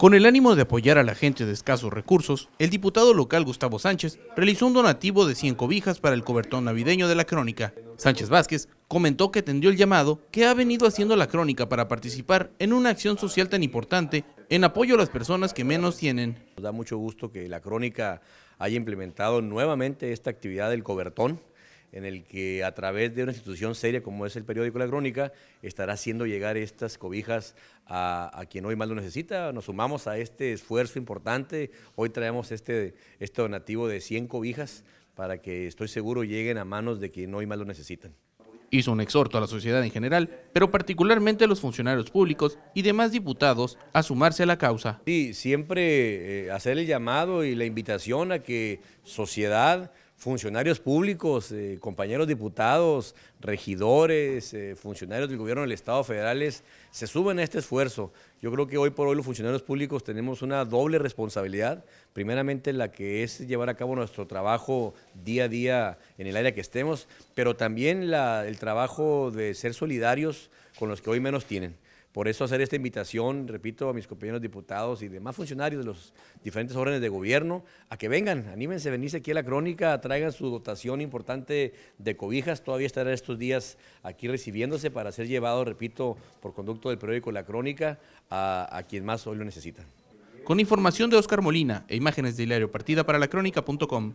Con el ánimo de apoyar a la gente de escasos recursos, el diputado local Gustavo Sánchez realizó un donativo de 100 cobijas para el cobertón navideño de la crónica. Sánchez Vázquez comentó que atendió el llamado que ha venido haciendo la crónica para participar en una acción social tan importante en apoyo a las personas que menos tienen. Nos da mucho gusto que la crónica haya implementado nuevamente esta actividad del cobertón en el que a través de una institución seria como es el periódico La Crónica, estará haciendo llegar estas cobijas a, quien hoy más lo necesita. Nos sumamos a este esfuerzo importante. Hoy traemos este, este donativo de 100 cobijas para que estoy seguro lleguen a manos de quien hoy más lo necesitan. Hizo un exhorto a la sociedad en general, pero particularmente a los funcionarios públicos y demás diputados a sumarse a la causa. Sí, siempre eh, hacer el llamado y la invitación a que sociedad, funcionarios públicos, eh, compañeros diputados, regidores, eh, funcionarios del gobierno del Estado federales, se suben a este esfuerzo. Yo creo que hoy por hoy los funcionarios públicos tenemos una doble responsabilidad, primeramente la que es llevar a cabo nuestro trabajo día a día en el área que estemos, pero también el trabajo de ser solidarios con los que hoy menos tienen. Por eso hacer esta invitación, repito, a mis compañeros diputados y demás funcionarios de los diferentes órdenes de gobierno, a que vengan, anímense venirse aquí a la crónica, traigan su dotación importante de cobijas, todavía estará estos días aquí recibiéndose para ser llevado, repito, por conducto del periódico La Crónica, a, quien más hoy lo necesita. Con información de Oscar Molina e imágenes de Hilario, partida para crónica.com.